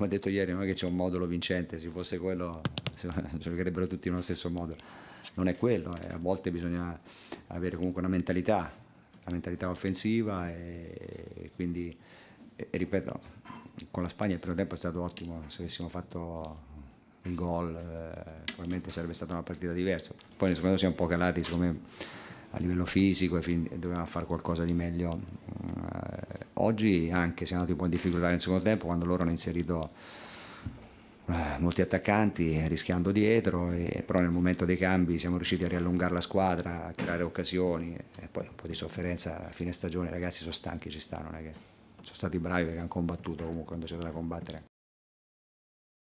come ho detto ieri, non è che c'è un modulo vincente, se fosse quello giocherebbero tutti nello stesso modulo. Non è quello, eh, a volte bisogna avere comunque una mentalità, una mentalità offensiva e, quindi, e, ripeto, con la Spagna il primo tempo è stato ottimo, se avessimo fatto il gol eh, probabilmente sarebbe stata una partita diversa. Poi nel secondo siamo un po' calati, secondo me a livello fisico e dovevamo fare qualcosa di meglio Oggi anche siamo andato un po' in difficoltà nel secondo tempo quando loro hanno inserito eh, molti attaccanti rischiando dietro, e, però nel momento dei cambi siamo riusciti a riallungare la squadra, a creare occasioni e poi un po' di sofferenza a fine stagione, i ragazzi sono stanchi, ci stanno, sono stati bravi perché hanno combattuto comunque quando c'era da combattere.